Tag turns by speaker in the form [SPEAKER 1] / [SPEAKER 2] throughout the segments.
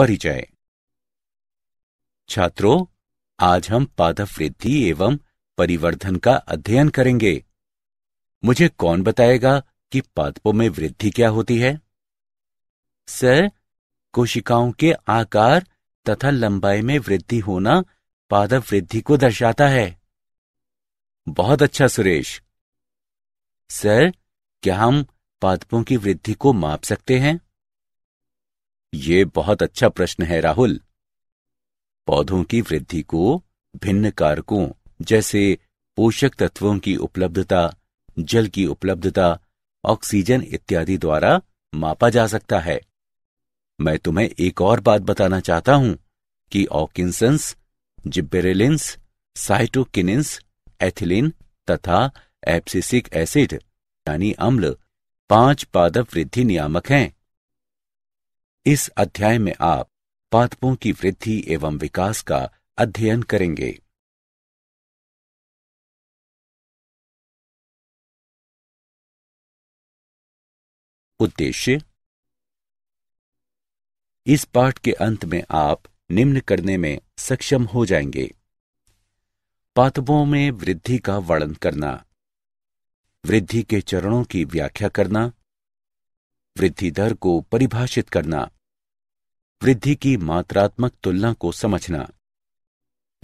[SPEAKER 1] परिचय छात्रों आज हम पादप वृद्धि एवं परिवर्धन का अध्ययन करेंगे मुझे कौन बताएगा कि पादपों में वृद्धि क्या होती है सर कोशिकाओं के आकार तथा लंबाई में वृद्धि होना पादप वृद्धि को दर्शाता है बहुत अच्छा सुरेश सर क्या हम पादपों की वृद्धि को माप सकते हैं ये बहुत अच्छा प्रश्न है राहुल पौधों की वृद्धि को भिन्न कारकों जैसे पोषक तत्वों की उपलब्धता जल की उपलब्धता ऑक्सीजन इत्यादि द्वारा मापा जा सकता है मैं तुम्हें एक और बात बताना चाहता हूं कि ऑकिसंस जिब्बेरेलिन्स साइटोकिनिन्स एथिलीन तथा एप्सिसिक एसिड यानी अम्ल पांच पादप वृद्धि नियामक हैं इस अध्याय में आप पादपों की वृद्धि एवं विकास का अध्ययन करेंगे उद्देश्य इस पाठ के अंत में आप निम्न करने में सक्षम हो जाएंगे पादपों में वृद्धि का वर्णन करना वृद्धि के चरणों की व्याख्या करना वृद्धि दर को परिभाषित करना वृद्धि की मात्रात्मक तुलना को समझना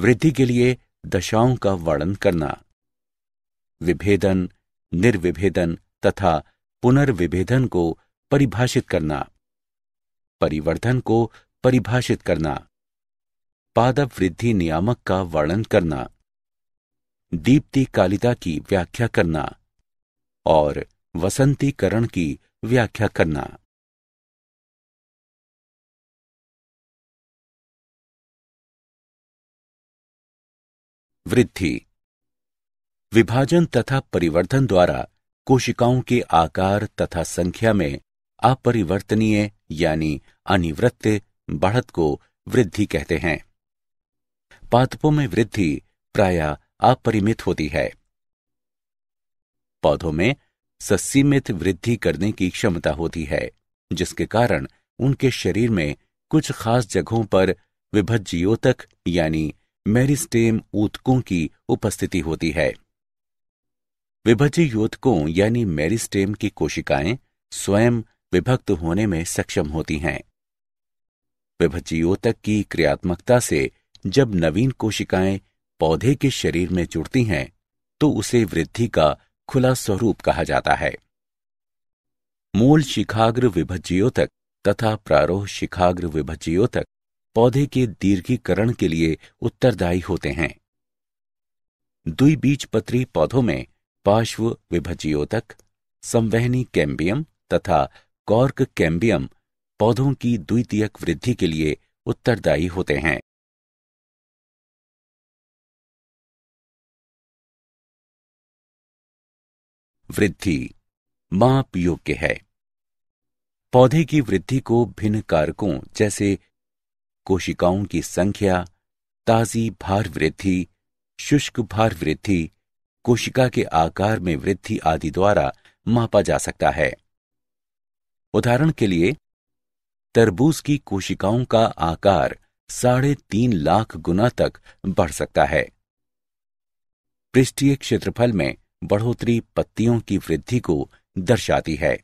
[SPEAKER 1] वृद्धि के लिए दशाओं का वर्णन करना विभेदन निर्विभेदन तथा पुनर्विभेदन को परिभाषित करना परिवर्धन को परिभाषित करना पादप वृद्धि नियामक का वर्णन करना दीप्ति कालिता की व्याख्या करना और वसंतीकरण की व्याख्या करना वृद्धि विभाजन तथा परिवर्तन द्वारा कोशिकाओं के आकार तथा संख्या में अपरिवर्तनीय यानी अनिवृत्त बढ़त को वृद्धि कहते हैं पादपों में वृद्धि प्राय अपरिमित होती है पौधों में ससीमित वृद्धि करने की क्षमता होती है जिसके कारण उनके शरीर में कुछ खास जगहों पर विभज्योतक यानी मेरिस्टेम ऊतकों की उपस्थिति होती है विभज्योतकों यानी मेरिस्टेम की कोशिकाएं स्वयं विभक्त होने में सक्षम होती हैं विभज्योतक की क्रियात्मकता से जब नवीन कोशिकाएं पौधे के शरीर में जुड़ती हैं तो उसे वृद्धि का खुला स्वरूप कहा जाता है मूल शिखाग्र विभज्योतक तक तथा प्रारोह शिखाग्र विभज्योतक तक पौधे के दीर्घीकरण के लिए उत्तरदायी होते हैं द्विबीजपत्री पत्री पौधों में पार्श्व विभज्योतक तक संवहनी कैम्बियम तथा कॉर्क कैम्बियम पौधों की द्वितीयक वृद्धि के लिए उत्तरदायी होते हैं वृद्धि माप योग्य है पौधे की वृद्धि को भिन्न कारकों जैसे कोशिकाओं की संख्या ताजी भार वृद्धि शुष्क भार वृद्धि कोशिका के आकार में वृद्धि आदि द्वारा मापा जा सकता है उदाहरण के लिए तरबूज की कोशिकाओं का आकार साढ़े तीन लाख गुना तक बढ़ सकता है पृष्ठीय क्षेत्रफल में बढ़ोतरी पत्तियों की वृद्धि को
[SPEAKER 2] दर्शाती है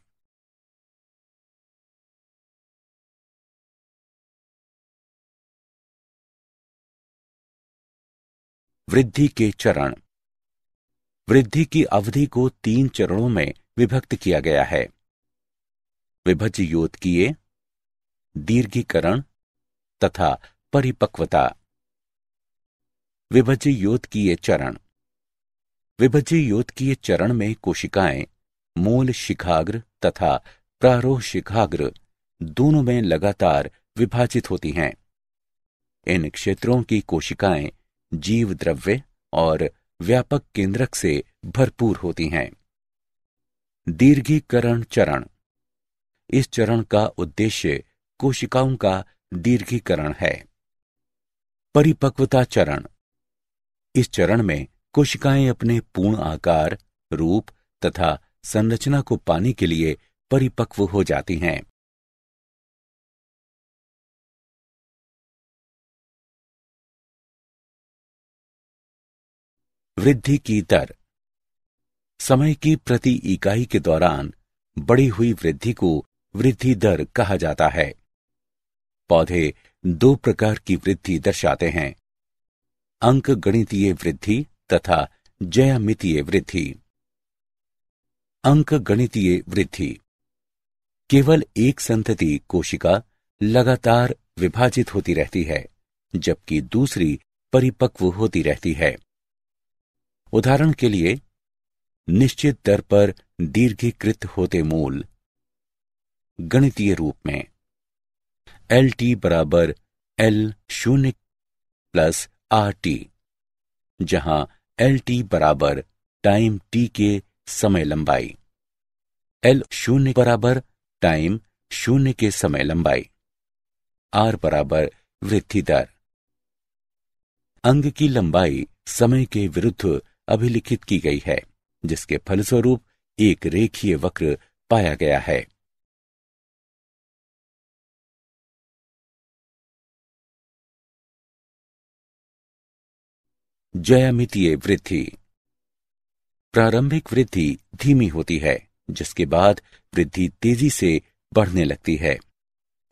[SPEAKER 2] वृद्धि
[SPEAKER 1] के चरण वृद्धि की अवधि को तीन चरणों में विभक्त किया गया है विभज्य योत किए दीर्घीकरण तथा परिपक्वता विभज्य योत किए चरण विभज्य योत्कीय चरण में कोशिकाएं मूल शिखाग्र तथा प्रारोह शिखाग्र दोनों में लगातार विभाजित होती हैं इन क्षेत्रों की कोशिकाएं जीव द्रव्य और व्यापक केंद्रक से भरपूर होती हैं दीर्घीकरण चरण इस चरण का उद्देश्य कोशिकाओं का दीर्घीकरण है परिपक्वता चरण इस चरण में कोशिकाएं अपने पूर्ण आकार रूप तथा संरचना को पाने के लिए परिपक्व हो जाती हैं वृद्धि की दर समय की प्रति इकाई के दौरान बढ़ी हुई वृद्धि को वृद्धि दर कहा जाता है पौधे दो प्रकार की वृद्धि दर्शाते हैं अंक गणितीय वृद्धि तथा जयामितीय वृद्धि अंक गणितीय वृद्धि केवल एक संतति कोशिका लगातार विभाजित होती रहती है जबकि दूसरी परिपक्व होती रहती है उदाहरण के लिए निश्चित दर पर दीर्घीकृत होते मूल गणितीय रूप में एल टी बराबर एल शून्य प्लस आर टी जहां एल टी बराबर टाइम टी के समय लंबाई एल शून्य बराबर टाइम शून्य के समय लंबाई आर बराबर वृद्धि दर अंग की लंबाई समय के विरुद्ध अभिलिखित की गई है जिसके फलस्वरूप एक रेखीय वक्र
[SPEAKER 2] पाया गया है जयामितीय
[SPEAKER 1] वृद्धि प्रारंभिक वृद्धि धीमी होती है जिसके बाद वृद्धि तेजी से बढ़ने लगती है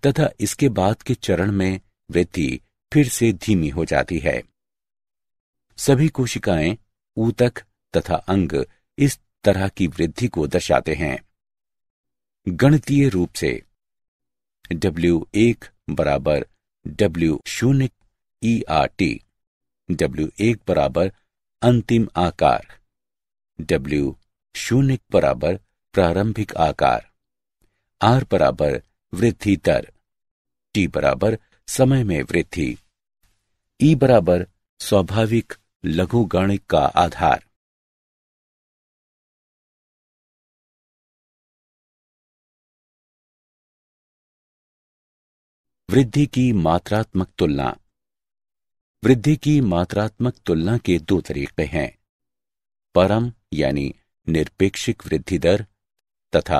[SPEAKER 1] तथा इसके बाद के चरण में वृद्धि फिर से धीमी हो जाती है सभी कोशिकाएं ऊतक तथा अंग इस तरह की वृद्धि को दर्शाते हैं गणतीय रूप से W1 बराबर W शून्य ई आर टी डब्ल्यू एक बराबर अंतिम आकार डब्ल्यू शून्य बराबर प्रारंभिक आकार आर बराबर वृद्धि दर टी बराबर समय में वृद्धि ई e बराबर स्वाभाविक लघु
[SPEAKER 2] गणित का आधार वृद्धि
[SPEAKER 1] की मात्रात्मक तुलना वृद्धि की मात्रात्मक तुलना के दो तरीके हैं परम यानी निरपेक्षिक वृद्धि दर तथा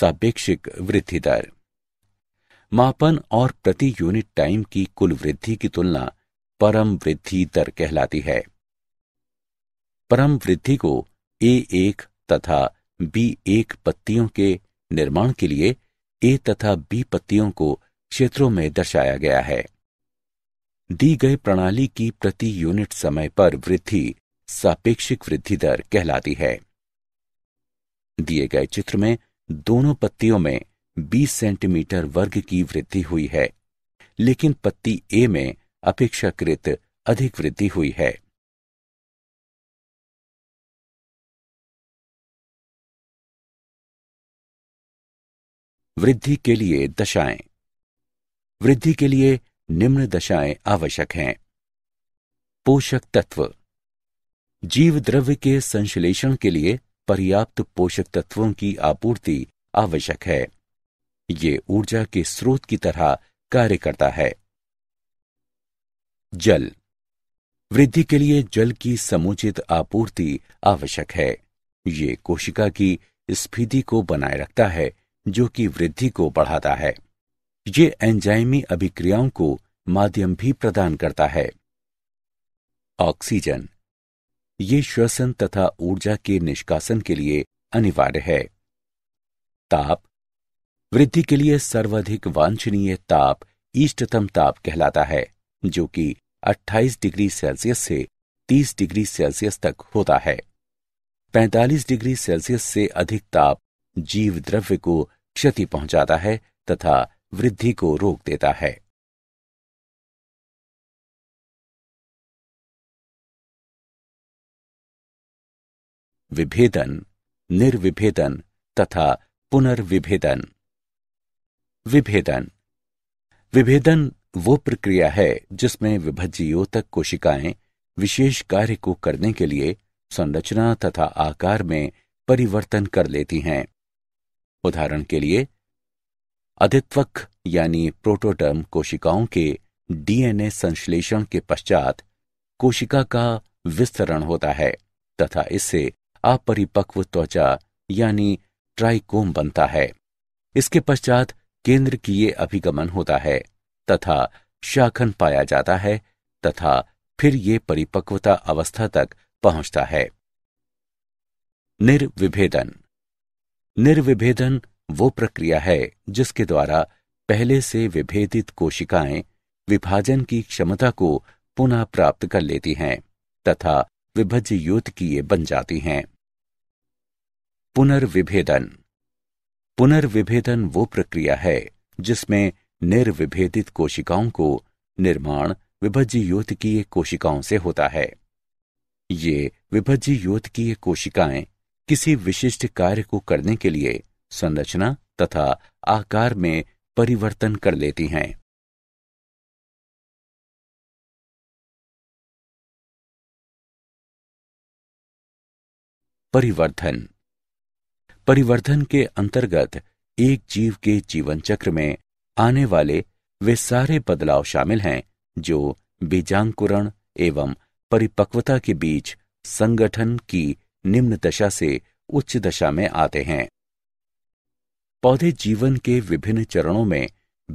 [SPEAKER 1] सापेक्षिक वृद्धि दर मापन और प्रति यूनिट टाइम की कुल वृद्धि की तुलना परम वृद्धि दर कहलाती है परम वृद्धि को ए एक तथा बी एक पत्तियों के निर्माण के लिए ए तथा बी पत्तियों को क्षेत्रों में दर्शाया गया है दी गई प्रणाली की प्रति यूनिट समय पर वृद्धि सापेक्षिक वृद्धि दर कहलाती है दिए गए चित्र में दोनों पत्तियों में 20 सेंटीमीटर वर्ग की वृद्धि हुई है लेकिन पत्ती ए में अपेक्षाकृत अधिक वृद्धि हुई है वृद्धि के लिए दशाएं वृद्धि के लिए निम्न दशाएं आवश्यक हैं पोषक तत्व जीव द्रव्य के संश्लेषण के लिए पर्याप्त पोषक तत्वों की आपूर्ति आवश्यक है ये ऊर्जा के स्रोत की तरह कार्य करता है जल वृद्धि के लिए जल की समुचित आपूर्ति आवश्यक है ये कोशिका की स्फीति को बनाए रखता है जो कि वृद्धि को बढ़ाता है ये एंजाइमी अभिक्रियाओं को माध्यम भी प्रदान करता है ऑक्सीजन ये श्वसन तथा ऊर्जा के निष्कासन के लिए अनिवार्य है ताप वृद्धि के लिए सर्वाधिक वांछनीय ताप इष्टतम ताप कहलाता है जो कि 28 डिग्री सेल्सियस से 30 डिग्री सेल्सियस तक होता है 45 डिग्री सेल्सियस से अधिक ताप जीव द्रव्य को क्षति पहुंचाता है तथा वृद्धि को रोक देता है विभेदन निर्विभेदन तथा पुनर्विभेदन विभेदन विभेदन वो प्रक्रिया है जिसमें विभज्योतक कोशिकाएं विशेष कार्य को करने के लिए संरचना तथा आकार में परिवर्तन कर लेती हैं उदाहरण के लिए अधित्वक यानी प्रोटोटर्म कोशिकाओं के डीएनए संश्लेषण के पश्चात कोशिका का विस्तरण होता है तथा इससे अपरिपक्व त्वचा यानी ट्राइकोम बनता है इसके पश्चात केंद्र ये अभिगमन होता है तथा शाखन पाया जाता है तथा फिर ये परिपक्वता अवस्था तक पहुंचता है निर्विभेदन निर्विभेदन वो प्रक्रिया है जिसके द्वारा पहले से विभेदित कोशिकाएं विभाजन की क्षमता को पुनः प्राप्त कर लेती हैं तथा विभज्य युद्ध की ये बन जाती हैं पुनर्विभेदन पुनर्विभेदन वो प्रक्रिया है जिसमें निर्विभेदित कोशिकाओं को निर्माण विभज्य की कोशिकाओं से होता है ये विभज्य की कोशिकाएं किसी विशिष्ट कार्य को करने के लिए संरचना तथा आकार में परिवर्तन कर लेती हैं परिवर्धन परिवर्धन के अंतर्गत एक जीव के जीवन चक्र में आने वाले वे सारे बदलाव शामिल हैं जो बीजांकुरण एवं परिपक्वता के बीच संगठन की निम्न दशा से उच्च दशा में आते हैं पौधे जीवन के विभिन्न चरणों में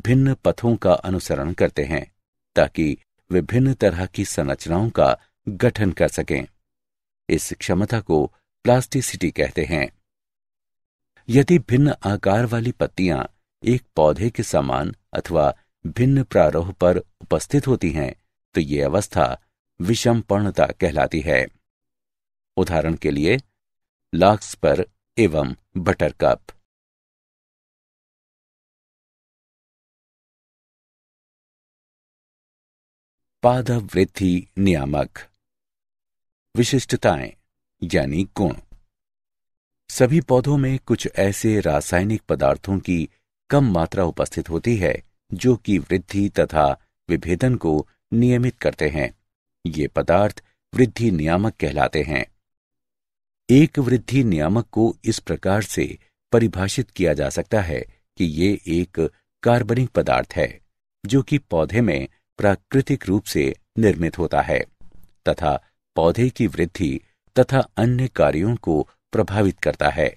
[SPEAKER 1] भिन्न पथों का अनुसरण करते हैं ताकि विभिन्न तरह की संरचनाओं का गठन कर सकें इस क्षमता को प्लास्टिसिटी कहते हैं यदि भिन्न आकार वाली पत्तियां एक पौधे के समान अथवा भिन्न प्रारोह पर उपस्थित होती हैं तो ये अवस्था विषमपर्णता कहलाती है उदाहरण के लिए लाक्स पर एवं बटरकप पादव वृद्धि नियामक विशिष्टताएं यानी गुण सभी पौधों में कुछ ऐसे रासायनिक पदार्थों की कम मात्रा उपस्थित होती है जो कि वृद्धि तथा विभेदन को नियमित करते हैं ये पदार्थ वृद्धि नियामक कहलाते हैं एक वृद्धि नियामक को इस प्रकार से परिभाषित किया जा सकता है कि ये एक कार्बनिक पदार्थ है जो कि पौधे में प्राकृतिक रूप से निर्मित होता है तथा पौधे की वृद्धि तथा अन्य कार्यों को प्रभावित करता है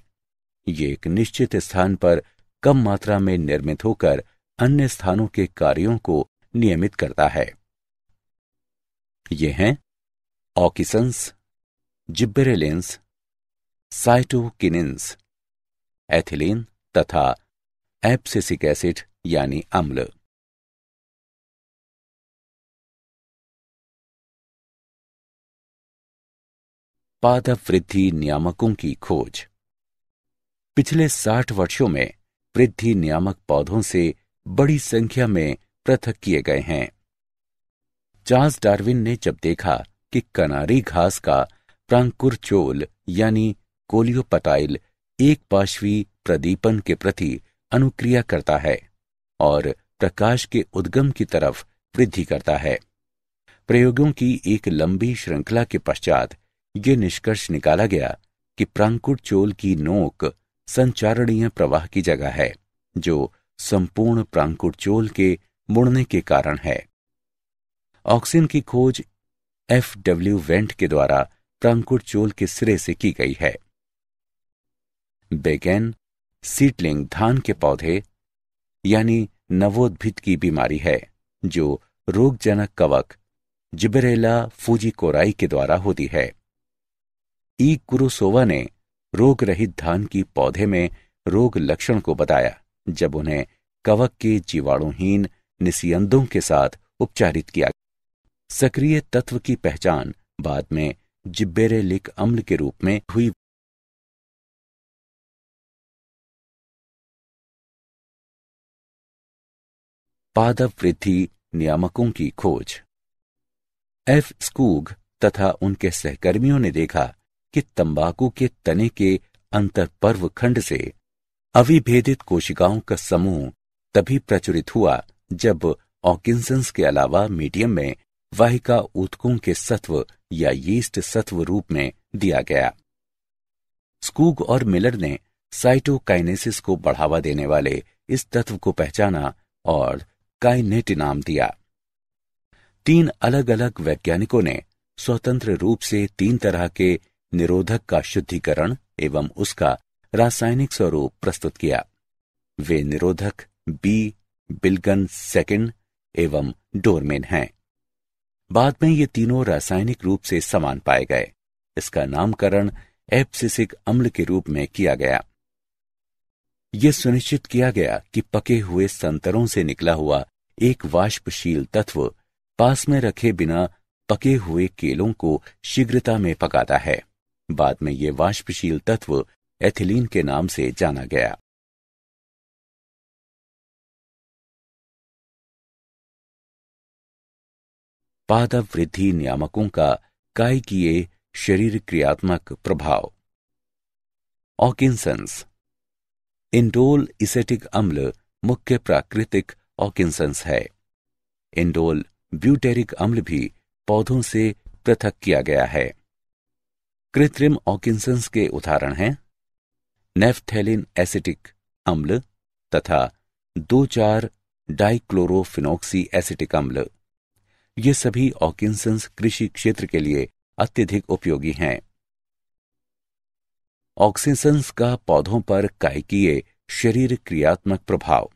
[SPEAKER 1] ये एक निश्चित स्थान पर कम मात्रा में निर्मित होकर अन्य स्थानों के कार्यों को नियमित करता है ये हैं ऑकिसंस जिब्बेरेलेंस साइटोकिनिन्स एथिलीन तथा एप्सिसिक एसिड यानी अम्ल पादप वृद्धि नियामकों की खोज पिछले साठ वर्षों में वृद्धि नियामक पौधों से बड़ी संख्या में पृथक किए गए हैं चार्ल्स डार्विन ने जब देखा कि कनारी घास का चोल यानी कोलियोपटाइल एक पाश्वी प्रदीपन के प्रति अनुक्रिया करता है और प्रकाश के उद्गम की तरफ वृद्धि करता है प्रयोगों की एक लंबी श्रृंखला के पश्चात ये निष्कर्ष निकाला गया कि प्रांकुट चोल की नोक संचारणीय प्रवाह की जगह है जो संपूर्ण प्रांकुट चोल के मुड़ने के कारण है ऑक्सीन की खोज एफ डब्ल्यू वेंट के द्वारा प्रांकुट चोल के सिरे से की गई है बेगैन सीटलिंग धान के पौधे यानी नवोद्भित की बीमारी है जो रोगजनक कवक जिबरेला फूजी कोराई के द्वारा होती है ई कुरुसोवा ने रोग रहित धान की पौधे में रोग लक्षण को बताया जब उन्हें कवक के जीवाणुहीन निसियंदों के साथ उपचारित किया सक्रिय तत्व की पहचान बाद में जिब्बेरेलिक अम्ल के रूप में हुई
[SPEAKER 2] पादप वृद्धि
[SPEAKER 1] नियामकों की खोज एफ स्कूग तथा उनके सहकर्मियों ने देखा कि तंबाकू के तने के अंतर पर्व खंड से अविभेदित कोशिकाओं का समूह तभी प्रचुरित हुआ जब ऑकिंसंस के अलावा मीडियम में वाहिका ऊतकों के सत्व या यीस्ट सत्व रूप में दिया गया स्कूग और मिलर ने साइटोकाइनेसिस को बढ़ावा देने वाले इस तत्व को पहचाना और काइनेट नाम दिया तीन अलग अलग वैज्ञानिकों ने स्वतंत्र रूप से तीन तरह के निरोधक का शुद्धिकरण एवं उसका रासायनिक स्वरूप प्रस्तुत किया वे निरोधक बी बिल्गन सेकेंड एवं डोरमेन हैं बाद में ये तीनों रासायनिक रूप से समान पाए गए इसका नामकरण एप्सिसिक अम्ल के रूप में किया गया यह सुनिश्चित किया गया कि पके हुए संतरों से निकला हुआ एक वाष्पशील तत्व पास में रखे बिना पके हुए केलों को शीघ्रता में पकाता है बाद में ये वाष्पशील तत्व एथिलीन के नाम से जाना गया पादप वृद्धि नियामकों का काय किए शरीर क्रियात्मक प्रभाव ऑकिंसंस इंडोल इसेटिक अम्ल मुख्य प्राकृतिक ऑकिंसंस है इंडोल ब्यूटेरिक अम्ल भी पौधों से पृथक किया गया है कृत्रिम ऑकिंसंस के उदाहरण हैं नेफ्थेलिन एसिटिक अम्ल तथा दो चार डाइक्लोरोफिनोक्सी एसिटिक अम्ल ये सभी ऑकिंसंस कृषि क्षेत्र के लिए अत्यधिक उपयोगी हैं ऑक्सीसंस का पौधों पर कायकीय शरीर क्रियात्मक प्रभाव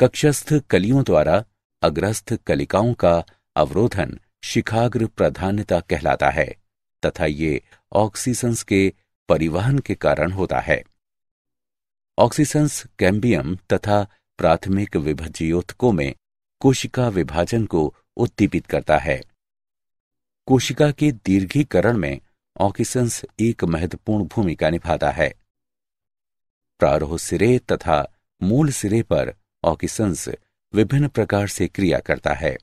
[SPEAKER 1] कक्षस्थ कलियों द्वारा अग्रस्थ कलिकाओं का अवरोधन शिखाग्र प्राधान्यता कहलाता है तथा ये ऑक्सीसंस के परिवहन के कारण होता है ऑक्सीसंस कैम्बियम तथा प्राथमिक विभज्योतकों में कोशिका विभाजन को उद्दीपित करता है कोशिका के दीर्घीकरण में ऑक्सीसंस एक महत्वपूर्ण भूमिका निभाता है प्रारोह सिरे तथा मूल सिरे पर ऑक्सीसंस विभिन्न प्रकार से क्रिया करता है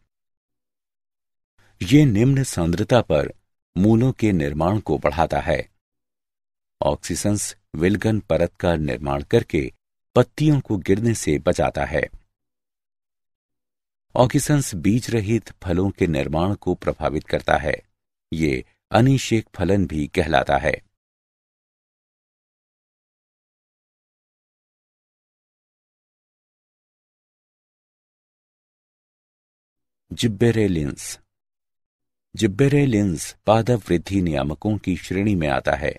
[SPEAKER 1] ये निम्न सांद्रता पर मूलों के निर्माण को बढ़ाता है ऑक्सीसंस विलगन परत का निर्माण करके पत्तियों को गिरने से बचाता है ऑक्सीसंस बीज रहित फलों के निर्माण को प्रभावित करता है ये अनिशेक फलन भी कहलाता है जिब्बेरेलिंस जिब्बेरेलिन्स पादप वृद्धि नियामकों की श्रेणी में आता है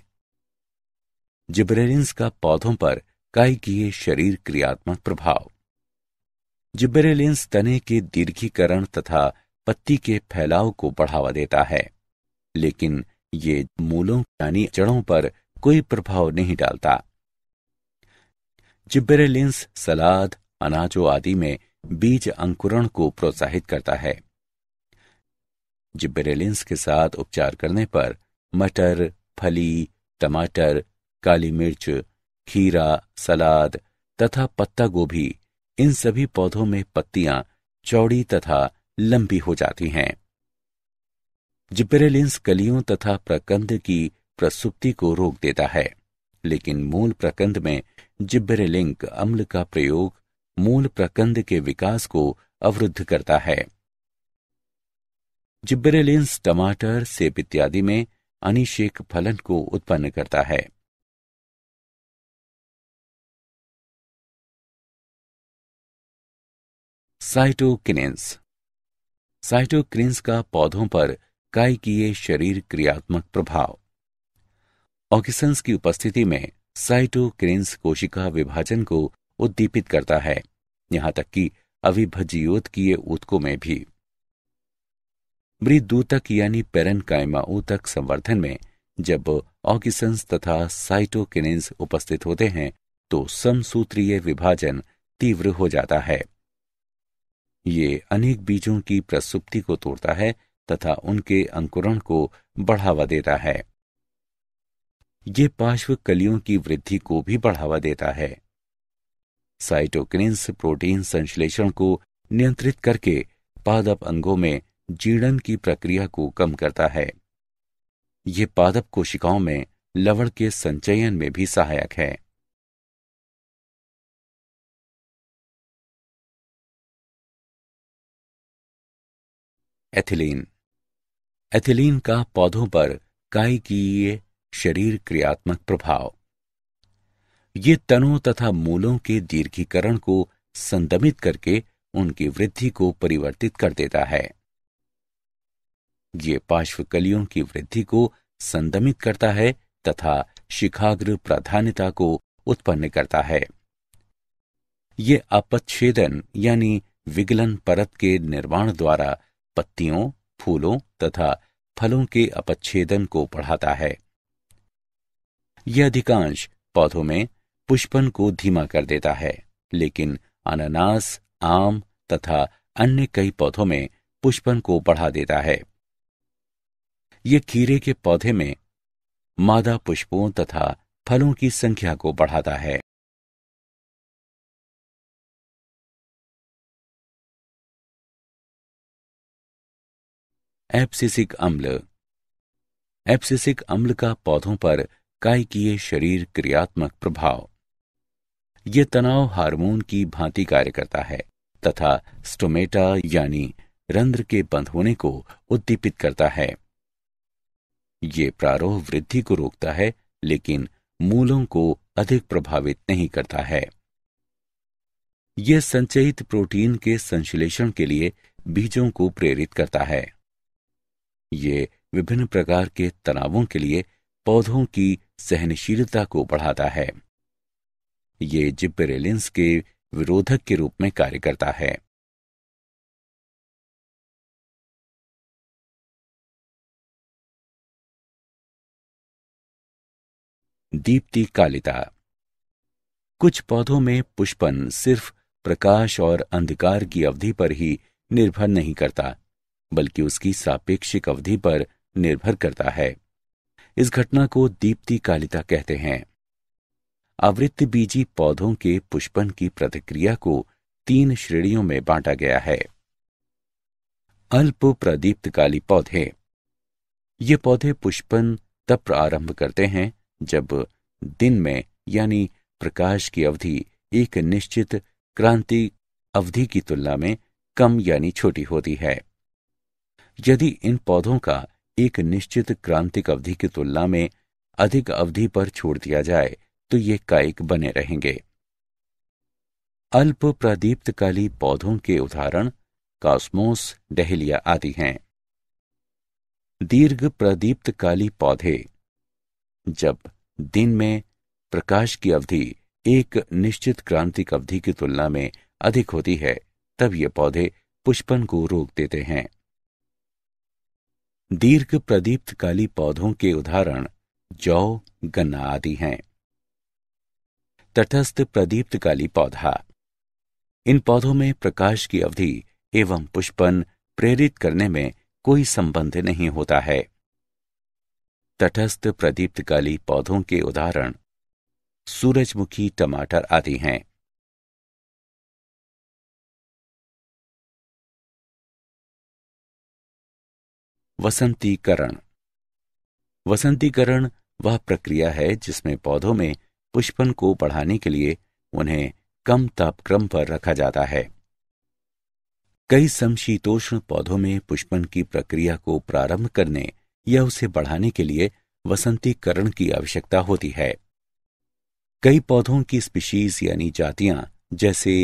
[SPEAKER 1] जिब्रेलिन्स का पौधों पर कायकीय शरीर क्रियात्मक प्रभाव जिब्रेलिन्स तने के दीर्घीकरण तथा पत्ती के फैलाव को बढ़ावा देता है लेकिन ये मूलों यानी जड़ों पर कोई प्रभाव नहीं डालता जिब्रेलिन्स सलाद अनाजों आदि में बीज अंकुरण को प्रोत्साहित करता है जिबरेलिन्स के साथ उपचार करने पर मटर फली टमाटर काली मिर्च खीरा सलाद तथा पत्ता गोभी इन सभी पौधों में पत्तियां चौड़ी तथा लंबी हो जाती हैं जिबरेलिन्स कलियों तथा प्रकंद की प्रसुप्ति को रोक देता है लेकिन मूल प्रकंद में जिब्रेलिंक अम्ल का प्रयोग मूल प्रकंद के विकास को अवरुद्ध करता है जिब्रेलिन्स टमाटर सेब इत्यादि में अनिशेक फलन को उत्पन्न करता है
[SPEAKER 2] साइटोकिनेंस
[SPEAKER 1] साइटोक्रिन्स का पौधों पर की शरीर क्रियात्मक प्रभाव ऑक्सीसंस की उपस्थिति में साइटोक्रिन्स कोशिका विभाजन को उद्दीपित करता है यहां तक कि अविभज्योत ऊतकों में भी मृदू तक यानी कायमा तक संवर्धन में जब ऑगिसंस तथा साइटोकिनेंस उपस्थित होते हैं तो समसूत्रीय विभाजन तीव्र हो जाता है ये अनेक बीजों की प्रसुप्ति को तोड़ता है तथा उनके अंकुरण को बढ़ावा देता है ये पार्श्व कलियों की वृद्धि को भी बढ़ावा देता है साइटोकिनेंस प्रोटीन संश्लेषण को नियंत्रित करके पादप अंगों में जीर्ण की प्रक्रिया को कम करता है ये पादप कोशिकाओं में लवण के संचयन में भी सहायक है एथिलीन एथिलीन का पौधों पर काय की शरीर क्रियात्मक प्रभाव ये तनों तथा मूलों के दीर्घीकरण को संदमित करके उनकी वृद्धि को परिवर्तित कर देता है ये पार्श्व कलियों की वृद्धि को संदमित करता है तथा शिखाग्र प्राधान्यता को उत्पन्न करता है ये अपच्छेदन यानी विगलन परत के निर्माण द्वारा पत्तियों फूलों तथा फलों के अपच्छेदन को बढ़ाता है यह अधिकांश पौधों में पुष्पन को धीमा कर देता है लेकिन अनानास आम तथा अन्य कई पौधों में पुष्पन को बढ़ा देता है ये खीरे के पौधे में मादा पुष्पों तथा फलों की संख्या को बढ़ाता है एप्सिसिक अम्ल एप्सिसिक अम्ल का पौधों पर कायकीय शरीर क्रियात्मक प्रभाव ये तनाव हार्मोन की भांति कार्य करता है तथा स्टोमेटा यानी रंध्र के बंद होने को उद्दीपित करता है ये प्रारोह वृद्धि को रोकता है लेकिन मूलों को अधिक प्रभावित नहीं करता है यह संचयित प्रोटीन के संश्लेषण के लिए बीजों को प्रेरित करता है ये विभिन्न प्रकार के तनावों के लिए पौधों की सहनशीलता को बढ़ाता है ये जिपरेलिंस के विरोधक के रूप में कार्य करता है दीप्ति कालिता कुछ पौधों में पुष्पन सिर्फ प्रकाश और अंधकार की अवधि पर ही निर्भर नहीं करता बल्कि उसकी सापेक्षिक अवधि पर निर्भर करता है इस घटना को दीप्ति कालिता कहते हैं आवृत्त बीजी पौधों के पुष्पन की प्रतिक्रिया को तीन श्रेणियों में बांटा गया है अल्प प्रदीप्तकाली पौधे ये पौधे पुष्पन तब प्रारंभ करते हैं जब दिन में यानी प्रकाश की अवधि एक निश्चित क्रांति अवधि की तुलना में कम यानी छोटी होती है यदि इन पौधों का एक निश्चित क्रांतिक अवधि की तुलना में अधिक अवधि पर छोड़ दिया जाए तो ये कायिक बने रहेंगे अल्प प्रदीप्तकाली पौधों के उदाहरण कॉस्मोस डहलिया आदि हैं दीर्घ प्रदीप्तकाली पौधे जब दिन में प्रकाश की अवधि एक निश्चित क्रांतिक अवधि की तुलना में अधिक होती है तब ये पौधे पुष्पन को रोक देते हैं दीर्घ प्रदीप्त काली पौधों के उदाहरण जौ गन्ना आदि हैं तटस्थ प्रदीप्त काली पौधा इन पौधों में प्रकाश की अवधि एवं पुष्पन प्रेरित करने में कोई संबंध नहीं होता है तटस्थ प्रदीप्त काली पौधों के उदाहरण सूरजमुखी टमाटर आदि हैं वसंतीकरण वसंतीकरण वह प्रक्रिया है जिसमें पौधों में पुष्पन को बढ़ाने के लिए उन्हें कम तापक्रम पर रखा जाता है कई समशीतोष्ण पौधों में पुष्पन की प्रक्रिया को प्रारंभ करने या उसे बढ़ाने के लिए वसंतीकरण की आवश्यकता होती है कई पौधों की स्पीशीज यानी जातियां जैसे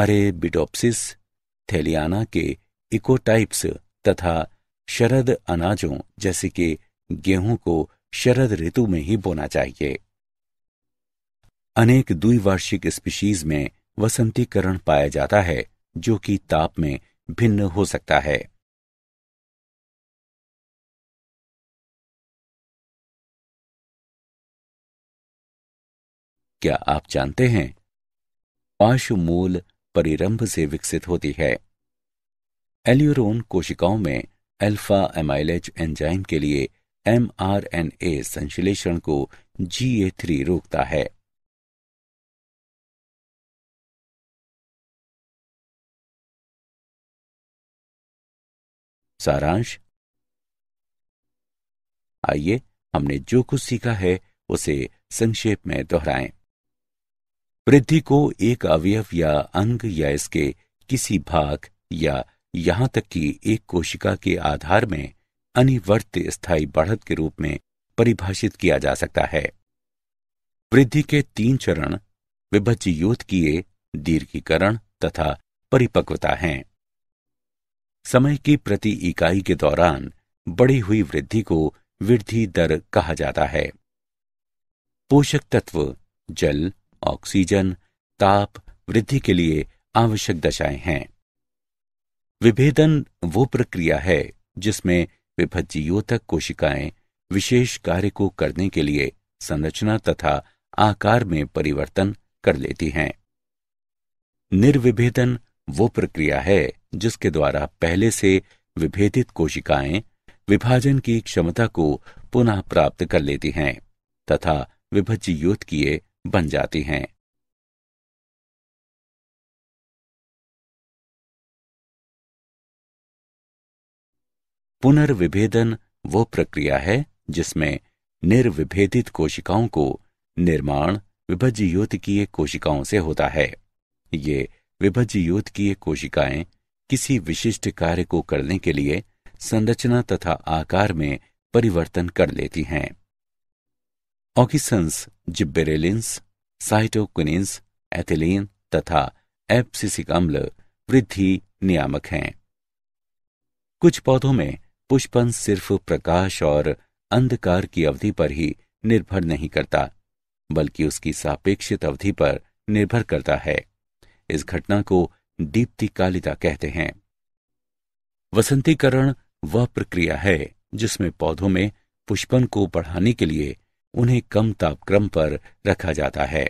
[SPEAKER 1] अरेबिडोप्सिस थैलियाना के इकोटाइप्स तथा शरद अनाजों जैसे कि गेहूं को शरद ऋतु में ही बोना चाहिए अनेक द्विवार्षिक स्पीशीज में वसंतीकरण पाया जाता है जो कि ताप में
[SPEAKER 2] भिन्न हो सकता है क्या आप जानते
[SPEAKER 1] हैं पाशु मूल परिरंभ से विकसित होती है एल्यूरोन कोशिकाओं में अल्फा एमाइलेज एंजाइम के लिए एमआरएनए संश्लेषण को जीए थ्री रोकता है सारांश आइए हमने जो कुछ सीखा है उसे संक्षेप में दोहराएं वृद्धि को एक अवयव या अंग या इसके किसी भाग या यहां तक कि एक कोशिका के आधार में अनिवर्त स्थायी बढ़त के रूप में परिभाषित किया जा सकता है वृद्धि के तीन चरण विभज्य किए दीर्घीकरण तथा परिपक्वता हैं समय की प्रति इकाई के दौरान बढ़ी हुई वृद्धि को वृद्धि दर कहा जाता है पोषक तत्व जल ऑक्सीजन ताप वृद्धि के लिए आवश्यक दशाएं हैं विभेदन वो प्रक्रिया है जिसमें विभज्योतक कोशिकाएं विशेष कार्य को करने के लिए संरचना तथा आकार में परिवर्तन कर लेती हैं निर्विभेदन वो प्रक्रिया है जिसके द्वारा पहले से विभेदित कोशिकाएं विभाजन की क्षमता को पुनः प्राप्त कर लेती हैं तथा विभज्योत किए बन जाती हैं पुनर्विभेदन वो प्रक्रिया है जिसमें निर्विभेदित कोशिकाओं को निर्माण विभज्ययोतकीय कोशिकाओं से होता है ये विभज्ययोतकीय कोशिकाएं किसी विशिष्ट कार्य को करने के लिए संरचना तथा आकार में परिवर्तन कर लेती हैं ऑक्सीसंस जिब्बेरेलिन्स साइटोक्विनिन्स एथिलीन तथा एप्सिसिक अम्ल वृद्धि नियामक हैं कुछ पौधों में पुष्पन सिर्फ प्रकाश और अंधकार की अवधि पर ही निर्भर नहीं करता बल्कि उसकी सापेक्षित अवधि पर निर्भर करता है इस घटना को दीप्तिकालिता कहते हैं वसंतीकरण वह प्रक्रिया है जिसमें पौधों में पुष्पन को बढ़ाने के लिए उन्हें कम तापक्रम पर रखा जाता है